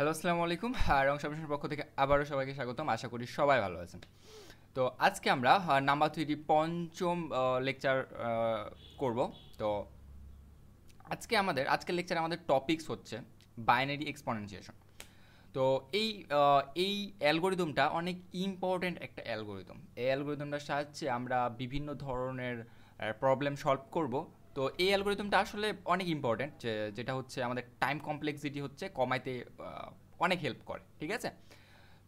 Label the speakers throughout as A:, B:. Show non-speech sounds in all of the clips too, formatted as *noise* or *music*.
A: hello আসসালামু আলাইকুম রং সর্বশেষের পক্ষ থেকে আবারও সবাইকে স্বাগতম আশা করি সবাই ভালো আছেন তো আজকে আমরা নাম্বার থ্রিটি পঞ্চম লেকচার করব তো আজকে আমাদের আজকের লেকচার আমাদের টপিকস হচ্ছে বাইনারি এক্সপনেন্সিয়েশন তো এই এই অ্যালগোরিদমটা অনেক ইম্পর্ট্যান্ট একটা অ্যালগোরিদম এই অ্যালগোরিদমটার সাহায্যে আমরা বিভিন্ন ধরনের প্রবলেম সলভ করব তো এই অ্যালগোরিদমটা আসলে অনেক ইম্পর্ট্যান্ট যে যেটা হচ্ছে আমাদের টাইম কমপ্লেক্সিটি হচ্ছে কমাইতে অনেক হেল্প করে ঠিক আছে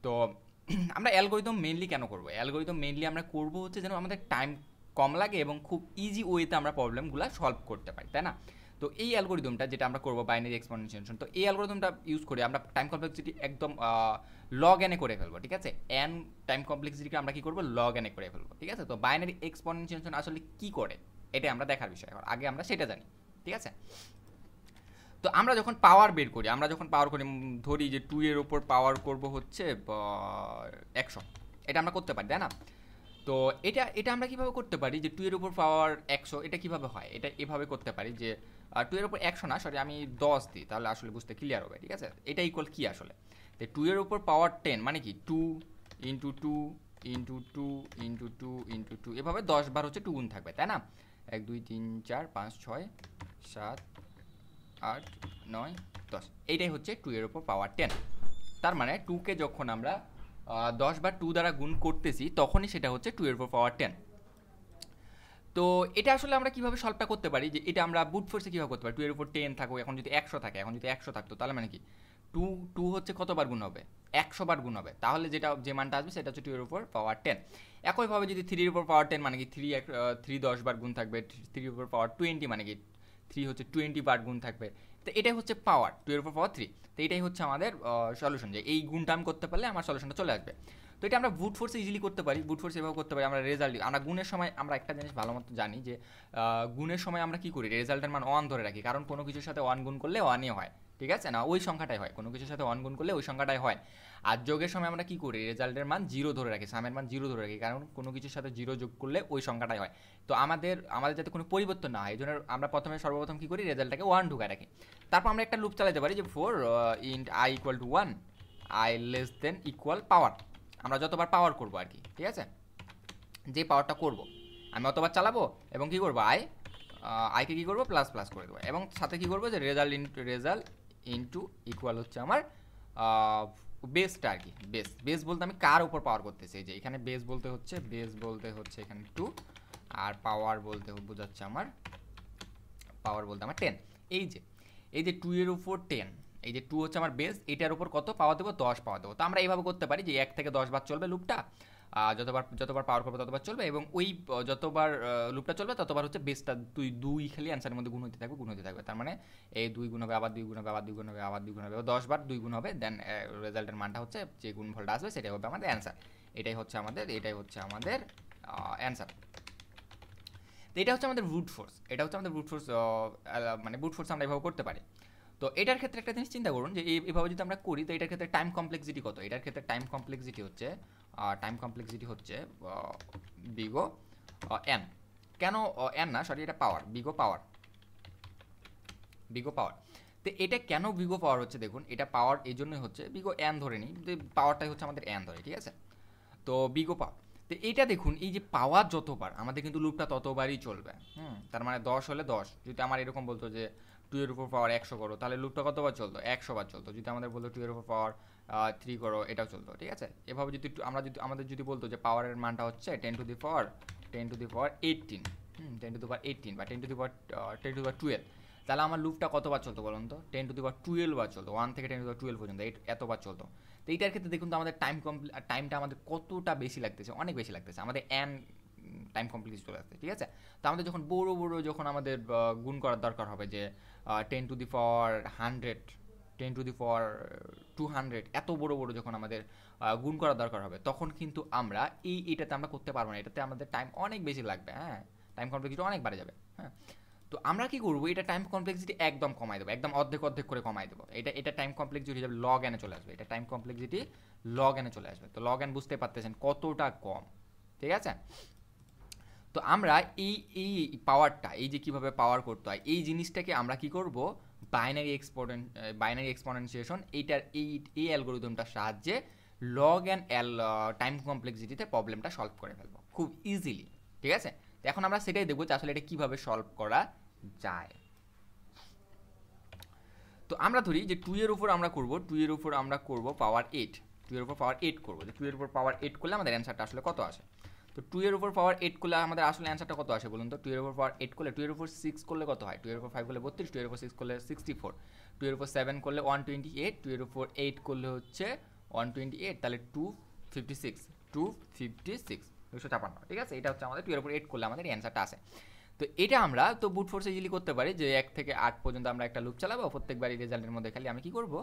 A: তো *clears throat* আমরা অ্যালগোরিদম মেনলি কেন করব অ্যালগোরিদম মেনলি আমরা করব হচ্ছে যেন আমাদের টাইম কম লাগে এবং খুব ইজি ওয়েতে আমরা প্রবলেমগুলো সলভ করতে পারি তাই না তো এই অ্যালগোরিদমটা যেটা আমরা করবো বাইনারি এক্সপোনেনশিয়েশন তো এই অ্যালগোরিদমটা ইউজ করে আমরা টাইম কমপ্লেক্সিটি একদম লগ এনে করে ফেলবো ঠিক আছে অ্যান টাইম কমপ্লেক্সিটিকে আমরা কী করবো লগ এনে করে ফেলবো ঠিক আছে তো বাইনারি এক্সপোনেনশিয়েশন আসলে কী করে এটাই আমরা দেখার বিষয় এখন আগে আমরা সেটা জানি ঠিক আছে তো আমরা যখন পাওয়ার বের করি আমরা যখন পাওয়ার করি ধরি যে টু এর ওপর পাওয়ার করব হচ্ছে একশো এটা আমরা করতে পারি তাই না তো এটা এটা আমরা কিভাবে করতে পারি যে টু এর উপর পাওয়ার একশো এটা কিভাবে হয় এটা এভাবে করতে পারি যে টু এর উপর একশো না সরি আমি দশ দিই তাহলে আসলে বুঝতে ক্লিয়ার হবে ঠিক আছে এটা ইকুয়াল কী আসলে তো টু এর উপর পাওয়ার টেন মানে কি two into two into two into two into two এভাবে দশ বার হচ্ছে টু গুণ থাকবে তাই না এক দুই তিন চার পাঁচ ছয় সাত আট নয় দশ এইটাই হচ্ছে টু এর ওপর পাওয়ার টেন তার মানে টুকে যখন আমরা দশ বা টু দ্বারা গুণ করতেছি তখনই সেটা হচ্ছে টু এর ওপর পাওয়ার টেন তো এটা আসলে আমরা কীভাবে সলভটা করতে পারি যে এটা আমরা বুট ফোর্সে কীভাবে করতে পারি টু এর উপর টেন থাকুক এখন যদি একশো থাকে এখন যদি একশো থাকতো তাহলে মানে কি টু টু হচ্ছে কতবার গুণ হবে একশো বার গুণ হবে তাহলে যেটা যে মানটা আসবে সেটা হচ্ছে টু এর উপর পাওয়ার টেন একইভাবে যদি থ্রির উপর পাওয়ার টেন মানে কি থ্রি এক থ্রি দশ বার গুণ থাকবে থ্রির উপর পাওয়ার টোয়েন্টি মানে কি থ্রি হচ্ছে টোয়েন্টি বার গুণ থাকবে তো এটাই হচ্ছে পাওয়ার টু এর উপর পাওয়ার থ্রি তো এটাই হচ্ছে আমাদের সলিউশন যে এই গুণটা আমি করতে পারলে আমার সলিউশনটা চলে আসবে তো এটা আমরা বুট ফোর্সে ইজিলি করতে পারি বুট ফোর্স এভাবে করতে পারি আমরা রেজাল্ট আমরা গুণের সময় আমরা একটা জিনিস ভালো মতো জানি যে গুণের সময় আমরা কী করি রেজাল্টের মান ওয়ান ধরে রাখি কারণ কোনো কিছুর সাথে ওয়ান গুণ করলে ওয়ানই হয় ঠিক আছে না ওই সংখ্যাটাই হয় কোনো কিছুর সাথে অন গুণ করলে ওই সংখ্যাটাই হয় আর যোগের সময় আমরা কি করি রেজাল্টের মান জিরো ধরে রাখি সামের মান জিরো ধরে রাখি কারণ কোনো কিছুর সাথে জিরো যোগ করলে ওই সংখ্যাটাই হয় তো আমাদের আমাদের যাতে কোনো পরিবর্তন না হয় এই জন্য আমরা প্রথমে সর্বপ্রথম কী করি রেজাল্টটাকে ওয়ান ঢুকায় রাখি তারপর আমরা একটা লুপ চালাতে পারি যে for int I equal to one I less than equal power আমরা যতবার পাওয়ার করবো আর কি ঠিক আছে যে পাওয়ারটা করব আমি অতবার চালাবো এবং কি করবো আই আইকে কী করবো প্লাস প্লাস করে দেবো এবং সাথে কী করবো যে result in result into equal হচ্ছে আমার বেসটা আর কি বেস বেস বলতে আমি কার উপর পাওয়ার করতেছি এই যে এখানে বেস বলতে হচ্ছে বেস বলতে হচ্ছে এখানে টু আর পাওয়ার বলতে বোঝাচ্ছে আমার পাওয়ার বলতে আমার টেন এই যে এই যে টু এর উপর টেন এই যে টু হচ্ছে আমার বেস এটার উপর কত পাওয়া দেবো দশ পাওয়া দেবো তো আমরা এইভাবে করতে পারি যে এক থেকে দশ বার চলবে লুপটা যতবার যতবার পাওয়ার করবে ততবার চলবে এবং ওই যতবার লুপটা চলবে ততবার হচ্ছে বেসটা দুই দুই খালি অ্যান্সারের মধ্যে গুণ হতে থাকবে গুণ হতে থাকবে তার মানে এই দুই গুণ হবে আবার দুই গুণ হবে আবার দুই গুণ হবে আবার দুই গুণ হবে দশ বার দুই গুণ হবে দেন রেজাল্টের মানটা হচ্ছে যে গুণফলটা আসবে সেটাই হবে আমাদের অ্যান্সার এটাই হচ্ছে আমাদের এটাই হচ্ছে আমাদের অ্যান্সার তো এটা হচ্ছে আমাদের রুট ফোর্স এটা হচ্ছে আমাদের রুট ফোর্স মানে রুট ফোর্স আমরা এভাবে করতে পারি তো এটার ক্ষেত্রে একটা জিনিস চিন্তা করুন যে এইভাবে যদি আমরা করি তো এটার ক্ষেত্রে টাইম কমপ্লেক্সিটি কত এটার ক্ষেত্রে টাইম কমপ্লেক্সিটি হচ্ছে টাইম কমপ্লেক্সিটি হচ্ছে বিগো এন কেন এন না সরি এটা পাওয়ার বিগো পাওয়ার বিগো পাওয়ার তো এটা কেন বিগো পাওয়ার হচ্ছে দেখুন এটা পাওয়ার এই জন্যই হচ্ছে বিগো এন ধরে নিই পাওয়ারটাই হচ্ছে আমাদের এন ধরে ঠিক আছে তো বিগো পাওয়ার তো এটা দেখুন এই যে পাওয়ার যতবার আমাদের কিন্তু লুপটা ততবারই চলবে হুম তার মানে দশ হলে দশ যদি আমার এরকম বলতো যে টু এর উপর পাওয়ার একশো করো তাহলে লুপটা কতবার চলতো একশো বার চলতো যদি আমাদের বলতো টু এর উপর পাওয়ার থ্রি করো এটাও চলতো ঠিক আছে এভাবে যদি একটু আমরা যদি আমাদের যদি বলতো যে পাওয়ারের মানটা হচ্ছে ten to the power ten to the power eighteen ten to the power eighteen বা ten to the power ten to the power twelve তাহলে আমার লুপটা কতবার চলতো বলুন তো ten to the power twelve বার চলতো ওয়ান থেকে টেন টু টুয়েলভ পর্যন্ত এতবার চলতো তো এইটার ক্ষেত্রে দেখুন তো আমাদের টাইম কমপ্লিট টাইমটা আমাদের কতটা বেশি লাগতেছে অনেক বেশি লাগতেছে আমাদের অ্যান টাইম কমপ্লিট চলে আসছে ঠিক আছে তো আমাদের যখন বড়ো বড়ো যখন আমাদের গুণ করার দরকার হবে যে ten to the power hundred ten to the power two hundred এত বড় বড় যখন আমাদের গুণ করা দরকার হবে তখন কিন্তু আমরা এই এটাতে আমরা করতে পারবো না এটাতে আমাদের টাইম অনেক বেশি লাগবে হ্যাঁ টাইম কমপ্লেক্সিটি অনেক বাড়ে যাবে হ্যাঁ তো আমরা কি করবো এটা টাইম কমপ্লেক্সিটি একদম কমাই দেবো একদম অর্ধেক অর্ধেক করে কমাই দেবো এটা এটা টাইম কমপ্লেক্সিটি হিসাবে লগ এনে চলে আসবে এটা টাইম কমপ্লেক্সিটি লগ এনে চলে আসবে তো লগ এন বুঝতে পারতেছেন কতটা কম ঠিক আছে তো আমরা এই এই পাওয়ারটা এই যে কিভাবে পাওয়ার করতে হয় এই জিনিসটাকে আমরা কি করব বাইনারি এক্সপোনেন্ট বাইনারি এক্সপোনেন্সিয়েশন এইটার এই এই অ্যালগোরিদমটার সাহায্যে লগ অ্যান্ড অ্যাল টাইম কমপ্লেক্সিটিতে প্রবলেমটা সলভ করে ফেলবো খুব ইজিলি ঠিক আছে তো এখন আমরা সেটাই দেখবো যে আসলে এটা কীভাবে সলভ করা যায় তো আমরা ধরি যে টু এর উপর আমরা করবো টু এর উপর আমরা করবো পাওয়ার এইট টু এর উপর পাওয়ার এইট করবো যে টু এর উপর পাওয়ার এইট করলে আমাদের অ্যান্সারটা আসলে কত আসে তো টু এর উপর পাওয়ার এইট করলে আমাদের আসলে অ্যান্সারটা কত আসে বলুন তো টু এর উপর পাওয়ার এইট করলে টু এর উপর সিক্স করলে কত হয় টু এর উপর ফাইভ করলে বত্রিশ টু এর উপর সিক্স করলে সিক্সটি ফোর টু এর উপর সেভেন করলে ওয়ান টোয়েন্টি এইট টু এর উপর এইট করলে হচ্ছে ওয়ান টোয়েন্টি এইট তাহলে two fifty six two fifty six দুশো ছাপান্ন ঠিক আছে এটা হচ্ছে আমাদের টু এর উপর এইট করলে আমাদের অ্যান্সারটা আসে তো এটা আমরা তো বুট ফোর্স ইজিলি করতে পারি যে এক থেকে আট পর্যন্ত আমরা একটা লুপ চালাবো প্রত্যেকবারই রেজাল্টের মধ্যে খালি আমি কি করবো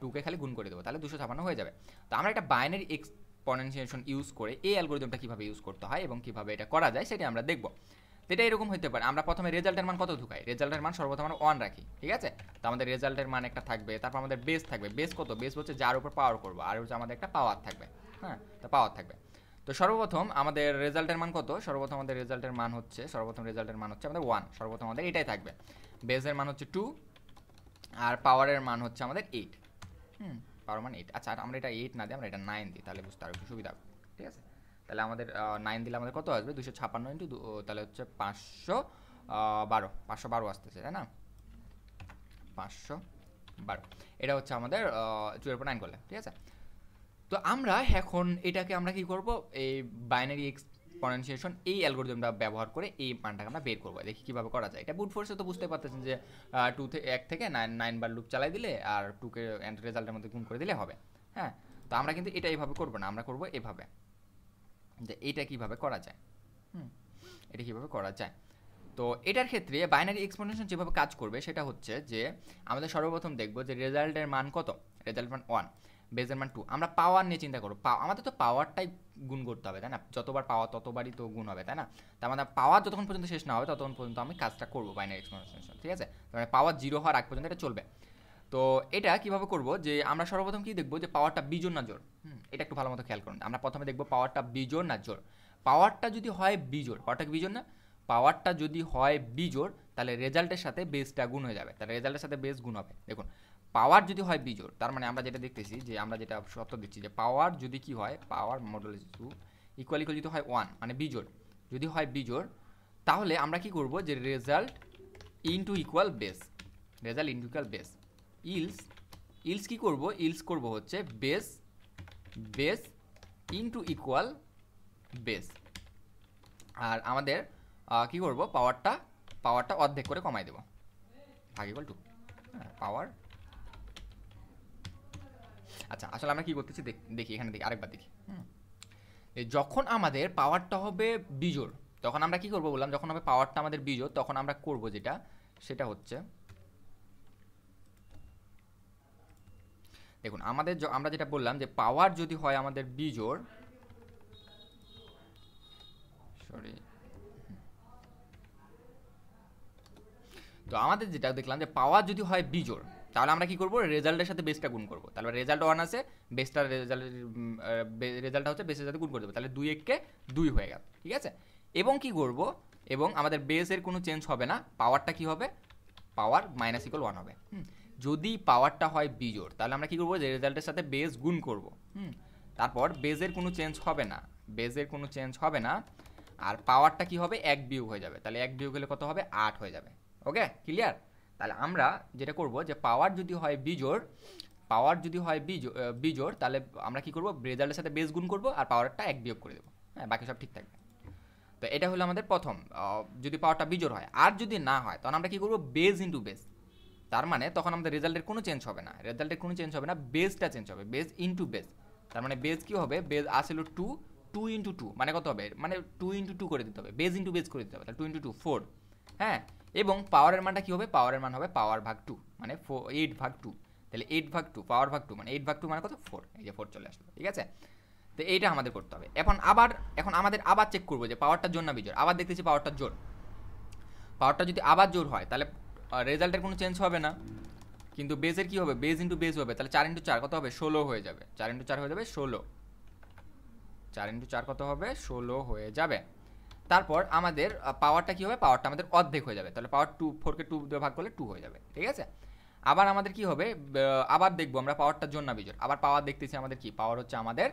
A: টুকে খালি গুণ করে দেবো তাহলে দুশো ছাপান্ন হয়ে যাবে তো আমরা একটা বাইনারি এক্স প্রনাউন্সিয়েশন ইউজ করে এই অ্যালগোরিদমটা কীভাবে ইউজ করতে হয় এবং কীভাবে এটা করা যায় সেটা আমরা দেখব এটা এরকম হতে পারে আমরা প্রথমে রেজাল্টের মান কত ঢুকাই রেজাল্টের মান সর্বথম আমরা ওয়ান রাখি ঠিক আছে তো আমাদের রেজাল্টের মান একটা থাকবে তারপর আমাদের বেস থাকবে বেস কত বেস হচ্ছে যার উপর পাওয়ার করবো আর হচ্ছে আমাদের একটা পাওয়ার থাকবে হ্যাঁ তা পাওয়ার থাকবে তো সর্বপ্রথম আমাদের রেজাল্টের মান কত সর্বপ্রথম আমাদের রেজাল্টের মান হচ্ছে সর্বপ্রথম রেজাল্টের মান হচ্ছে আমাদের ওয়ান সর্বপ্রথম আমাদের এটাই থাকবে বেসের মান হচ্ছে টু আর পাওয়ারের মান হচ্ছে আমাদের এইট হুম পাওয়ার মানে এইট আচ্ছা আমরা এটা এইট না দিই আমরা এটা নাইন দিই তাহলে বুঝতে আরও একটু সুবিধা হবে ঠিক আছে তাহলে আমাদের নাইন দিলে আমাদের কত আসবে দুশো ছাপান্ন ইন্টু তাহলে হচ্ছে পাঁচশো বারো পাঁচশো বারো আসতেছে তাই না পাঁচশো বারো এটা হচ্ছে আমাদের টুয়েলভ নাইন করলে ঠিক আছে তো আমরা এখন এটাকে আমরা কি করব এই বাইনারি এক্স প্রনাউন্সিয়েশন এই অ্যালগোরিদমটা ব্যবহার করে এই মানটাকে আমরা বের করবো দেখি কীভাবে করা যায় এটা বুট তো বুঝতে পারতেছেন যে টু থেকে এক থেকে নাইন নাইন বার লুপ চালাই দিলে আর টুকে অ্যান্ড রেজাল্টের মধ্যে গুণ করে দিলে হবে হ্যাঁ তো আমরা কিন্তু এটা এইভাবে করবো না আমরা করবো এভাবে যে এটা কিভাবে করা যায় হুম এটা কীভাবে করা যায় তো এটার ক্ষেত্রে বাইনারি এক্সপ্লেনেশন যেভাবে কাজ করবে সেটা হচ্ছে যে আমাদের সর্বপ্রথম দেখবো যে রেজাল্টের মান কত রেজাল্ট মান ওয়ান বেজের মান টু আমরা পাওয়ার নিয়ে চিন্তা করো পাওয়া আমাদের তো পাওয়ারটাই গুণ করতে হবে তাই না যতবার পাওয়া ততবারই তো গুণ হবে তাই না তার আমাদের পাওয়ার যতক্ষণ পর্যন্ত শেষ না হবে ততক্ষণ পর্যন্ত আমি কাজটা করবো বাইনারি এক্সপ্লেনেশন ঠিক আছে মানে পাওয়ার জিরো হওয়ার আগ পর্যন্ত এটা চলবে তো এটা কিভাবে করব যে আমরা সর্বপ্রথম কি দেখবো যে পাওয়ারটা বিজোর না জোর এটা একটু ভালো মতো খেয়াল করুন আমরা প্রথমে দেখবো পাওয়ারটা বিজোর না জোর পাওয়ারটা যদি হয় বিজোর পাওয়ারটা বিজোর না পাওয়ারটা যদি হয় বিজোর তাহলে রেজাল্টের সাথে বেসটা গুণ হয়ে যাবে তাহলে রেজাল্টের সাথে বেস গুণ হবে দেখুন পাওয়ার যদি হয় বিজোড় তার মানে আমরা যেটা দেখতেছি যে আমরা যেটা সত্য দিচ্ছি যে পাওয়ার যদি কি হয় power model two equal equal যদি হয় ওয়ান মানে বিজোড় যদি হয় বিজোড় তাহলে আমরা কি করব যে result into equal base result into equal base else else কি করব ইলস করব হচ্ছে base base into equal base আর আমাদের কি করব পাওয়ারটা পাওয়ারটা অর্ধেক করে কমাই দেব ভাগ ইকুয়াল টু পাওয়ার আচ্ছা আসলে আমরা কী করতেছি দেখি এখানে দেখি আরেকবার দেখি যখন আমাদের পাওয়ারটা হবে বিজোড় তখন আমরা কি করব বললাম যখন হবে পাওয়ারটা আমাদের বিজোর তখন আমরা করব যেটা সেটা হচ্ছে দেখুন আমাদের আমরা যেটা বললাম যে পাওয়ার যদি হয় আমাদের বিজোড় সরি তো আমাদের যেটা দেখলাম যে পাওয়ার যদি হয় বিজোড় তাহলে আমরা কি করবো রেজাল্টের সাথে বেসটা গুণ করবো তাহলে রেজাল্ট ওয়ান আছে বেসটা রেজাল্ট রেজাল্টটা হচ্ছে বেসের সাথে গুণ করে দেবো তাহলে দুই এককে দুই হয়ে গেল ঠিক আছে এবং কি করব এবং আমাদের বেসের কোনো চেঞ্জ হবে না পাওয়ারটা কি হবে পাওয়ার মাইনাস ইকুয়াল ওয়ান হবে যদি পাওয়ারটা হয় বিজোর তাহলে আমরা কি করবো যে রেজাল্টের সাথে বেস গুণ করব তারপর বেজের কোনো চেঞ্জ হবে না বেজের কোনো চেঞ্জ হবে না আর পাওয়ারটা কি হবে এক বিয়োগ হয়ে যাবে তাহলে এক বিয়োগ হলে কত হবে আট হয়ে যাবে ওকে ক্লিয়ার তাহলে আমরা যেটা করব যে পাওয়ার যদি হয় বিজোর পাওয়ার যদি হয় বিজোর তাহলে আমরা কি করব রেজাল্টের সাথে বেস গুণ করব আর পাওয়ারটা এক বিয়োগ করে দেবো হ্যাঁ বাকি সব ঠিক থাকবে তো এটা হলো আমাদের প্রথম যদি পাওয়ারটা বিজোর হয় আর যদি না হয় তখন আমরা কি করব বেস ইনটু বেস তার মানে তখন আমাদের রেজাল্টের কোনো চেঞ্জ হবে না রেজাল্টের কোনো চেঞ্জ হবে না বেসটা চেঞ্জ হবে বেস ইনটু বেস তার মানে বেস কি হবে বেস আসলে টু টু ইন্টু টু মানে কত হবে মানে টু ইন্টু টু করে দিতে হবে বেস ইন্টু বেস করে দিতে হবে তাহলে টু ইন্টু টু ফোর হ্যাঁ এবং পাওয়ারের মানটা কী হবে পাওয়ারের মান হবে পাওয়ার ভাগ টু মানে ফো এইট ভাগ টু তাহলে এইট ভাগ টু পাওয়ার ভাগ টু মানে এইট ভাগ টু মানে কত ফোর এই যে ফোর চলে আসলো ঠিক আছে তো এইটা আমাদের করতে হবে এখন আবার এখন আমাদের আবার চেক করবো যে পাওয়ারটা জোর না বিজোর আবার দেখতেছি পাওয়ারটা জোর পাওয়ারটা যদি আবার জোর হয় তাহলে রেজাল্টের কোনো চেঞ্জ হবে না কিন্তু বেজের কী হবে বেজ ইন্টু বেজ হবে তাহলে চার ইন্টু চার কত হবে ষোলো হয়ে যাবে চার ইন্টু চার হয়ে যাবে ষোলো চার ইন্টু চার কত হবে ষোলো হয়ে যাবে তারপর আমাদের পাওয়ারটা কী হবে পাওয়ারটা আমাদের অর্ধেক হয়ে যাবে তাহলে পাওয়ার টু ফোরকে টু দিয়ে ভাগ করলে টু হয়ে যাবে ঠিক আছে আবার আমাদের কি হবে আবার দেখবো আমরা পাওয়ারটা জোর না বিজোর আবার পাওয়ার দেখতেছি আমাদের কি পাওয়ার হচ্ছে আমাদের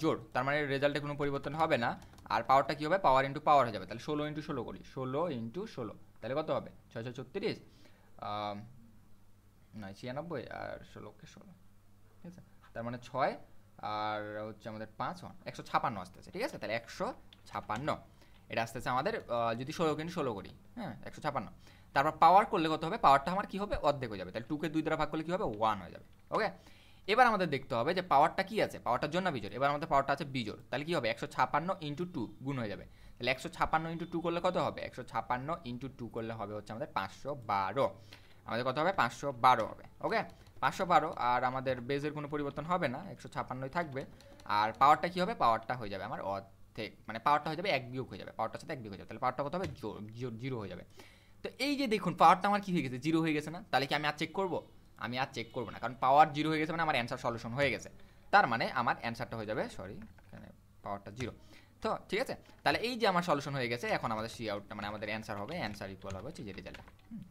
A: জোর তার মানে রেজাল্টে কোনো পরিবর্তন হবে না আর পাওয়ারটা কী হবে পাওয়ার ইন্টু পাওয়ার হয়ে যাবে তাহলে ষোলো ইন্টু ষোলো করি ষোলো ইন্টু ষোলো তাহলে কত হবে ছয়শো ছত্রিশ নয় ছিয়ানব্বই আর ষোলোকে ষোলো ঠিক আছে তার মানে ছয় আর হচ্ছে আমাদের পাঁচ একশো ছাপান্ন আসতেছে ঠিক আছে তাহলে একশো ছাপান্ন এটা আস্তে আস্তে আমাদের যদি ষোলো কিনি ষোলো করি হ্যাঁ একশো ছাপান্ন তারপর পাওয়ার করলে কত হবে পাওয়ারটা আমার কী হবে অর্ধেক হয়ে যাবে তাহলে টুকে দুই দ্বারা ভাগ করলে কী হবে ওয়ান হয়ে যাবে ওকে এবার আমাদের দেখতে হবে যে পাওয়ারটা কী আছে পাওয়ারটার জন্য বিজোর এবার আমাদের পাওয়ারটা আছে বিজোর তাহলে কী হবে একশো ছাপান্ন ইন্টু টু গুণ হয়ে যাবে তাহলে একশো ছাপান্ন ইন্টু টু করলে কত হবে একশো ছাপান্ন ইন্টু টু করলে হবে হচ্ছে আমাদের পাঁচশো বারো আমাদের কত হবে পাঁচশো বারো হবে ওকে পাঁচশো বারো আর আমাদের বেজের কোনো পরিবর্তন হবে না একশো ছাপান্নই থাকবে আর পাওয়ারটা কী হবে পাওয়ারটা হয়ে যাবে আমার থেকে মানে পাওয়ারটা হয়ে যাবে এক বিয়োগ হয়ে যাবে পাওয়ারটার সাথে এক বিয়োগ হয়ে যাবে তাহলে পাওয়ারটা কত হবে জিরো হয়ে যাবে তো এই যে দেখুন পাওয়ারটা আমার কী হয়ে গেছে জিরো হয়ে গেছে না তাহলে কি আমি আর চেক করবো আমি আর চেক করবো না কারণ পাওয়ার জিরো হয়ে গেছে মানে আমার অ্যান্সার সলিউশন হয়ে গেছে তার মানে আমার অ্যান্সারটা হয়ে যাবে সরি মানে পাওয়ারটা জিরো তো ঠিক আছে তাহলে এই যে আমার সলিউশন হয়ে গেছে এখন আমাদের সি আউটটা মানে আমাদের অ্যান্সার হবে অ্যান্সার ইকুয়াল হবে হচ্ছে যে রেজাল্টটা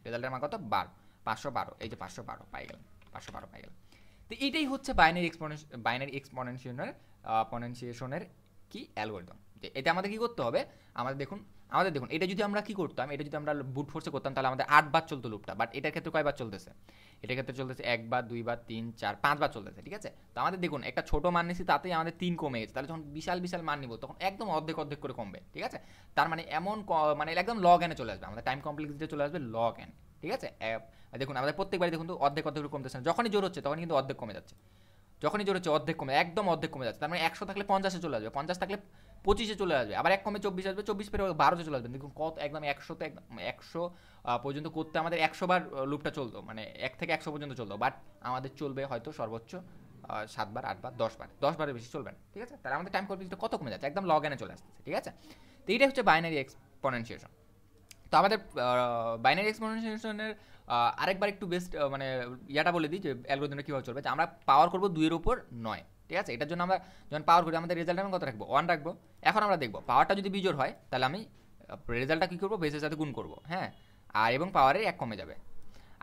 A: রেজাল্টের আমার কত বারো পাঁচশো বারো এই যে পাঁচশো বারো পাই গেল পাঁচশো বারো পাই গেল তো এইটাই হচ্ছে বাইনারি এক্সপোনেন্স বাইনারি এক্সপোনেন্সিয়েশনের পনেন্সিয়েশনের কি অ্যালগোরিদম যে এটা আমাদের কি করতে হবে আমাদের দেখুন আমাদের দেখুন এটা যদি আমরা কি করতাম এটা যদি আমরা বুট ফোর্সে করতাম তাহলে আমাদের আটবার চলতো লুপটা বাট এটার ক্ষেত্রে কয়বার চলতেছে এটার ক্ষেত্রে চলতেছে একবার দুইবার তিন চার পাঁচবার চলতেছে ঠিক আছে তো আমাদের দেখুন একটা ছোটো মান নিয়েছি তাতেই আমাদের তিন কমে গেছে তাহলে যখন বিশাল বিশাল মান নিব তখন একদম অর্ধেক অর্ধেক করে কমবে ঠিক আছে তার মানে এমন মানে একদম লগ এনে চলে আসবে আমাদের টাইম কমপ্লেক্সিটি চলে আসবে লগ এন ঠিক আছে দেখুন আমাদের প্রত্যেকবারই দেখুন তো অর্ধেক অর্ধেক কমতেছে না যখনই জোর হচ্ছে তখন কিন্তু অর্ধেক কমে যাচ্ছে যখনই জোর হচ্ছে অর্ধেক কমে একদম অর্ধেক কমে যাচ্ছে তার মানে একশো থাকলে পঞ্চাশে চলে আসবে পঞ্চাশ থাকলে পঁচিশে চলে আসবে আবার এক কমে চব্বিশ আসবে চব্বিশ পেরে বারোতে চলে আসবে দেখুন কত একদম একশোতে একদম একশো পর্যন্ত করতে আমাদের একশো বার লুপটা চলতো মানে এক থেকে একশো পর্যন্ত চলতো বাট আমাদের চলবে হয়তো সর্বোচ্চ সাতবার আটবার দশবার দশবারের বেশি চলবে না ঠিক আছে তাহলে আমাদের টাইম কনফিউশনটা কত কমে যাচ্ছে একদম লগ এনে চলে আসতেছে ঠিক আছে তো এইটাই হচ্ছে বাইনারি এক্সপোনেন্সিয়েশন তো আমাদের বাইনারি এক্সপোনেন্সিয়েশনের আরেকবার একটু বেস্ট মানে ইয়াটা বলে দিই যে অ্যালগোরিদমটা কীভাবে চলবে আমরা পাওয়ার করবো দুইয়ের উপর নয় ঠিক আছে এটার জন্য আমরা যখন পাওয়ার করি আমাদের রেজাল্ট আমি কত রাখবো ওয়ান রাখবো এখন আমরা দেখবো পাওয়ারটা যদি বিজোর হয় তাহলে আমি রেজাল্টটা কী করবো বেসের সাথে গুণ করবো হ্যাঁ আর এবং পাওয়ারের এক কমে যাবে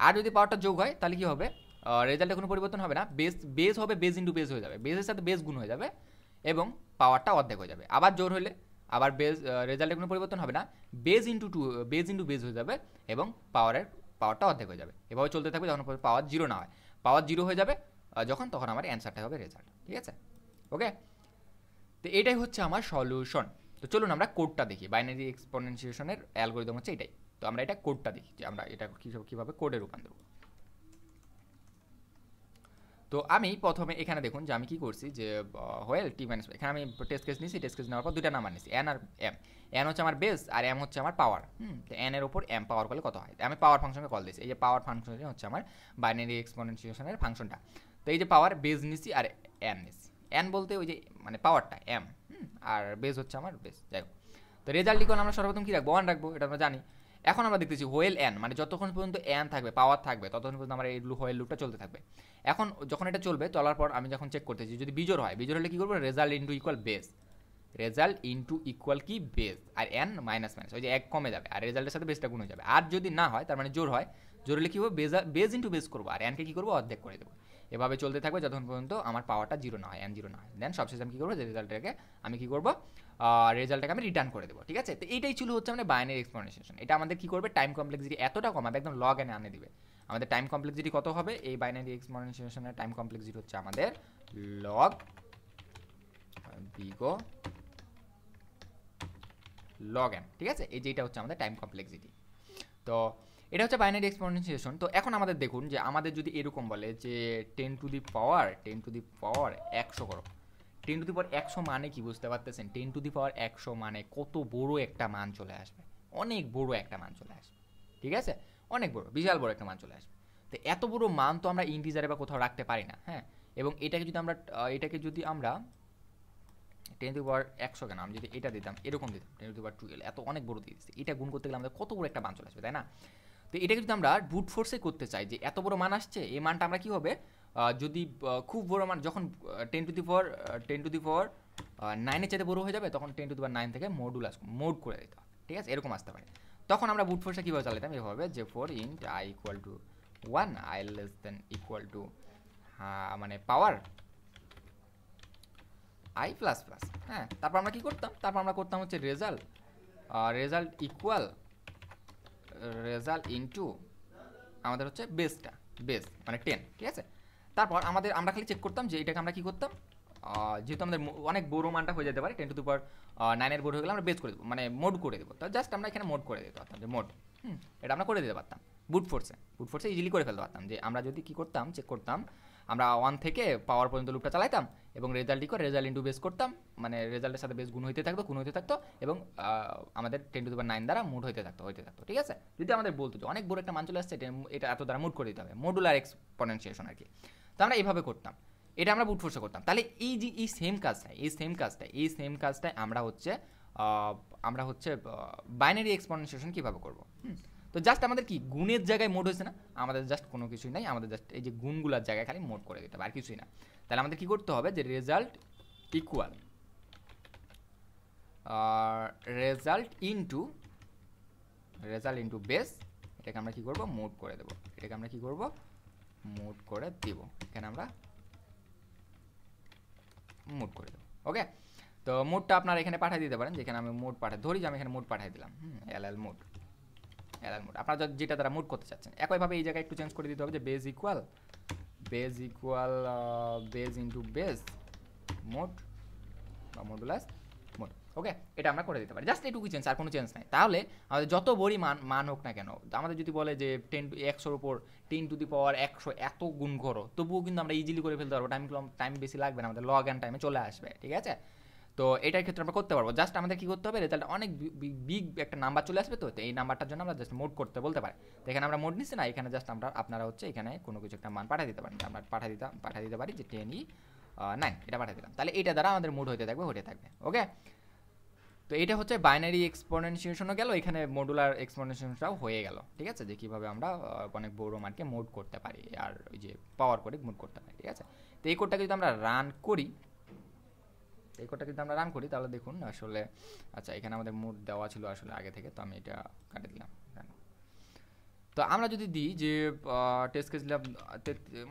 A: আর যদি পাওয়ারটা যোগ হয় তাহলে কী হবে রেজাল্টে কোনো পরিবর্তন হবে না বেস বেস হবে বেস ইন্টু বেস হয়ে যাবে বেসের সাথে বেস গুণ হয়ে যাবে এবং পাওয়ারটা অর্ধেক হয়ে যাবে আবার জোর হলে আবার বেস রেজাল্টে কোনো পরিবর্তন হবে না base into two base into base হয়ে যাবে এবং পাওয়ারের পাওয়ারটা অর্ধেক হয়ে যাবে এভাবে চলতে থাকবে যখন পাওয়ার জিরো না হয় পাওয়ার জিরো হয়ে যাবে যখন তখন আমার অ্যান্সারটা হবে রেজাল্ট ঠিক আছে ওকে তো এটাই হচ্ছে আমার সলিউশন তো চলুন আমরা কোডটা দেখি বাইনারি এক্সপোনেন্সিয়েশনের অ্যালগোরিদম হচ্ছে এটাই তো আমরা এটা কোডটা দেখি যে আমরা এটা কীভাবে কোডে রূপান্তর করবো তো আমি প্রথমে এখানে দেখুন যে আমি কী করছি যে হোয়েল টি মাইনাস এখানে আমি টেস্ট কেস নিয়েছি টেস্ট কেস নেওয়ার পর দুটা নাম্বার নিয়েছি এন আর এম এন হচ্ছে আমার বেস আর এম হচ্ছে আমার পাওয়ার হুম তো এন এর উপর এম পাওয়ার করলে কত হয় আমি পাওয়ার ফাংশনকে কল দিয়েছি এই যে পাওয়ার ফাংশন হচ্ছে আমার বাইনারি এক্সপোনেনশিয়েশনের ফাংশনটা তো এই যে পাওয়ার বেস নিছি আর এন নিছি এন বলতে ওই যে মানে পাওয়ারটা এম আর বেস হচ্ছে আমার বেস যাই হোক তো রেজাল্ট ইকল আমরা সর্বপ্রথম কী রাখবো ওয়ান রাখবো এটা আমরা জানি এখন আমরা দেখতেছি হোয়েল অ্যান মানে যতক্ষণ পর্যন্ত অ্যান থাকবে পাওয়ার থাকবে ততক্ষণ পর্যন্ত আমার এই হোয়েল লুপটা চলতে থাকবে এখন যখন এটা চলবে চলার পর আমি যখন চেক করতেছি যদি বিজোর হয় বিজোর হলে কী করবো result into equal base result into equal কি বেস আর অ্যান মাইনাস মাইনাস ওই যে এক কমে যাবে আর রেজাল্টের সাথে বেসটা গুণ হয়ে যাবে আর যদি না হয় তার মানে জোর হয় জোর হলে কী হবে বেজা বেজ ইন্টু বেস করবো আর অ্যানকে কী করবো অর্ধেক করে দেবো এভাবে চলতে থাকবে যতক্ষণ পর্যন্ত আমার পাওয়ারটা জিরো না হয় অ্যান জিরো না হয় দেন সবশেষে আমি কী করবো রেজাল্টটাকে আমি কী করবো রেজাল্টটাকে আমি রিটার্ন করে দেবো ঠিক আছে তো এইটাই ছিল হচ্ছে মানে বাইনারি এক্সপ্লেনেশন এটা আমাদের কী করবে টাইম কমপ্লেক্সিটি এতটা কমাবে একদম লগ এনে আনে দিবে আমাদের টাইম কমপ্লেক্সিটি কত হবে এই বাইনারি এক্সপ্লেনেশনের টাইম কমপ্লেক্সিটি হচ্ছে আমাদের লগ বিগো লগ এন ঠিক আছে এই যেটা হচ্ছে আমাদের টাইম কমপ্লেক্সিটি তো এটা হচ্ছে বাইনারি এক্সপোনেন্সিয়েশন তো এখন আমাদের দেখুন যে আমাদের যদি এরকম বলে যে ten to the power ten to the power একশো করো টেন টু দি পাওয়ার একশো মানে কি বুঝতে পারতেছেন টেন টু দি পাওয়ার একশো মানে কত বড় একটা মান চলে আসবে অনেক বড় একটা মান চলে আসবে ঠিক আছে অনেক বড় বিশাল বড় একটা মান চলে আসবে তো এত বড় মান তো আমরা ইন্টিজারে বা কোথাও রাখতে পারি না হ্যাঁ এবং এটাকে যদি আমরা এটাকে যদি আমরা টেন টু পাওয়ার একশো কেন আমি যদি এটা দিতাম এরকম দিতাম টেন টু পাওয়ার টুয়েলভ এত অনেক বড় দিয়ে দিচ্ছে এটা গুণ করতে গেলে আমাদের কত বড় একটা মান চলে আসবে তাই না তো এটাকে যদি আমরা বুট ফোর্সে করতে চাই যে এত বড় মান আসছে এই মানটা আমরা কী হবে যদি খুব বড় মানে যখন ten to the power ten to the power নাইনের চাইতে বড় হয়ে যাবে তখন টেন টু দি পর নাইন থেকে আস মোড করে দিতে হবে ঠিক আছে এরকম আসতে পারে তখন আমরা বুট ফোর্সটা কীভাবে চালাতাম এভাবে যে for int I equal to one I less than equal to মানে পাওয়ার আই প্লাস প্লাস হ্যাঁ তারপর আমরা কী করতাম তারপর আমরা করতাম হচ্ছে result result equal result into আমাদের হচ্ছে বেসটা বেস মানে টেন ঠিক আছে তারপর আমাদের আমরা খালি চেক করতাম যে এটাকে আমরা কি করতাম যেহেতু আমাদের অনেক বড়ো মানটা হয়ে যেতে পারে টেন টু দু নাইনের বড় হয়ে গেলে আমরা বেস করে দেবো মানে মোড করে দেবো তা জাস্ট আমরা এখানে মোড করে দিতে পারতাম যে মোড হুম এটা আমরা করে দিতে পারতাম বুট ফোর্সে বুট ফোর্সে ইজিলি করে ফেলতে পারতাম যে আমরা যদি কী করতাম চেক করতাম আমরা ওয়ান থেকে পাওয়ার পর্যন্ত লুপটা চালাইতাম এবং রেজাল্টই করে রেজাল্ট ইন্টু বেস করতাম মানে রেজাল্টের সাথে বেস গুণ হইতে থাকতো গুণ হইতে থাকতো এবং আমাদের টেন টু দুবার নাইন দ্বারা মুড হইতে থাকতো হইতে থাকতো ঠিক আছে যদি আমাদের বলতো যে অনেক বড় একটা মান চলে আসছে এটা এত দ্বারা মুড করে দিতে হবে মডুলার এক্সপনেন্সিয়েশন আর কি তো আমরা এভাবে করতাম এটা আমরা বুট ফোর্সে করতাম তাহলে এই যে এই সেম কাজটা এই সেম কাজটা এই সেম কাজটায় আমরা হচ্ছে আমরা হচ্ছে বাইনারি এক্সপনেন্সিয়েশন কীভাবে করবো তো জাস্ট আমাদের কি গুণের জায়গায় মোড হয়েছে না আমাদের জাস্ট কোনো কিছুই নাই আমাদের জাস্ট এই যে গুণগুলার জায়গায় খালি মোড করে দিতে হবে আর কিছুই না তাহলে আমাদের কী করতে হবে যে result equal result into result into base এটাকে আমরা কি করব মোড করে দেব এটাকে আমরা কি করব মুড করে দিব এখানে আমরা মুড করে দেবো ওকে তো মুডটা আপনারা এখানে পাঠিয়ে দিতে পারেন যেখানে আমি মুড পাঠাই ধরি যে আমি এখানে মুড পাঠিয়ে দিলাম এল এল মুড এল এল মুড আপনারা যেটা তারা মুড করতে চাচ্ছেন একইভাবে এই জায়গায় একটু চেঞ্জ করে দিতে হবে যে base equal base equal base into base mod বা মডুলাস ওকে এটা আমরা করে দিতে পারি জাস্ট এটুকু চেঞ্জ আর কোনো চেঞ্জ নাই তাহলে আমাদের যত বড়ি মান মান হোক না কেন আমাদের যদি বলে যে টেন টু একশোর উপর টেন টু দি পাওয়ার একশো এত গুণ ঘরো তবুও কিন্তু আমরা ইজিলি করে ফেলতে পারবো টাইম কম টাইম বেশি লাগবে না আমাদের লগ অ্যান্ড টাইমে চলে আসবে ঠিক আছে তো এটার ক্ষেত্রে আমরা করতে পারবো জাস্ট আমাদের কী করতে হবে রেজাল্ট অনেক বিগ একটা নাম্বার চলে আসবে তো এই নাম্বারটার জন্য আমরা জাস্ট মোট করতে বলতে পারি তো এখানে আমরা মোট নিচ্ছি না এখানে জাস্ট আমরা আপনারা হচ্ছে এখানে কোনো কিছু একটা মান পাঠিয়ে দিতে পারেন আমরা পাঠিয়ে দিতাম পাঠিয়ে দিতে পারি যে টেন ই নাইন এটা পাঠিয়ে দিলাম তাহলে এটা দ্বারা আমাদের মোড হতে থাকবে হতে থাকবে ওকে তো এটা হচ্ছে বাইনারি এক্সপোনেনশিয়েশনও গেল এখানে মডুলার এক্সপোনেনশিয়েশনটাও হয়ে গেল ঠিক আছে যে কীভাবে আমরা অনেক বড় মানকে মোড করতে পারি আর ওই যে পাওয়ার করে মোড করতে পারি ঠিক আছে তো এই কোডটাকে যদি আমরা রান করি এই কোডটাকে যদি আমরা রান করি তাহলে দেখুন আসলে আচ্ছা এখানে আমাদের মোড দেওয়া ছিল আসলে আগে থেকে তো আমি এটা কাটে দিলাম তো আমরা যদি দিই যে টেস্ট কেস দিলাম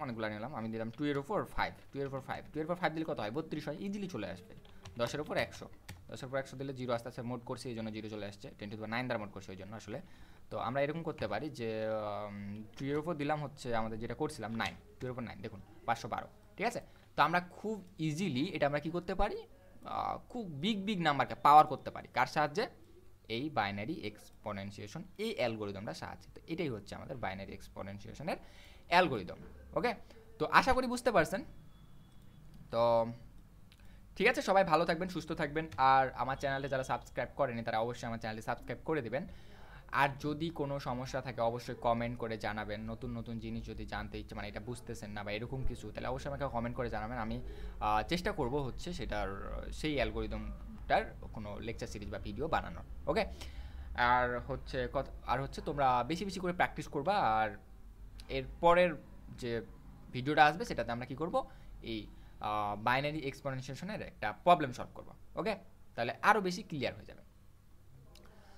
A: অনেকগুলো নিলাম আমি দিলাম টু এর ওপর ফাইভ টু এর ওপর ফাইভ টু এর ওপর ফাইভ দিলে কত হয় বত্রিশ হয় ইজিলি চলে আসবে দশের ওপর একশো দশের পর একশো দিলে জিরো আস্তে আস্তে মোট করছি এই জন্য জিরো চলে আসছে টেন টু নাইন দ্বারা মোট করছি ওই জন্য আসলে তো আমরা এরকম করতে পারি যে টুয়ের ওপর দিলাম হচ্ছে আমাদের যেটা করছিলাম নাইন টুয়ের ওপর নাইন দেখুন পাঁচশো বারো ঠিক আছে তো আমরা খুব ইজিলি এটা আমরা কি করতে পারি খুব বিগ বিগ নাম্বারকে পাওয়ার করতে পারি কার সাহায্যে এই বাইনারি এক্সপোনেন্সিয়েশন এই অ্যালগোরিদমটা সাহায্যে তো এটাই হচ্ছে আমাদের বাইনারি এক্সপোনেন্সিয়েশনের অ্যালগোরিদম ওকে তো আশা করি বুঝতে পারছেন তো ঠিক আছে সবাই ভালো থাকবেন সুস্থ থাকবেন আর আমার চ্যানেলে যারা সাবস্ক্রাইব করেনি তারা অবশ্যই আমার চ্যানেলে সাবস্ক্রাইব করে দেবেন আর যদি কোনো সমস্যা থাকে অবশ্যই কমেন্ট করে জানাবেন নতুন নতুন জিনিস যদি জানতে ইচ্ছে মানে এটা বুঝতেছেন না বা এরকম কিছু তাহলে অবশ্যই আমাকে কমেন্ট করে জানাবেন আমি চেষ্টা করব হচ্ছে সেটার সেই অ্যালগোরিদমটার কোনো লেকচার সিরিজ বা ভিডিও বানানোর ওকে আর হচ্ছে আর হচ্ছে তোমরা বেশি বেশি করে প্র্যাকটিস করবা আর এরপরের যে ভিডিওটা আসবে সেটাতে আমরা কি করব এই বাইনারি এক্সপোনেন্সিয়েশনের একটা প্রবলেম সলভ করবো ওকে তাহলে আরও বেশি ক্লিয়ার হয়ে যাবে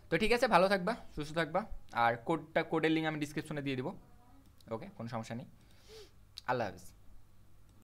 A: তো ঠিক আছে ভালো থাকবা সুস্থ থাকবা আর কোডটা কোডের লিঙ্ক আমি ডিসক্রিপশনে দিয়ে দেবো ওকে কোনো সমস্যা নেই আল্লাহ হাফিজ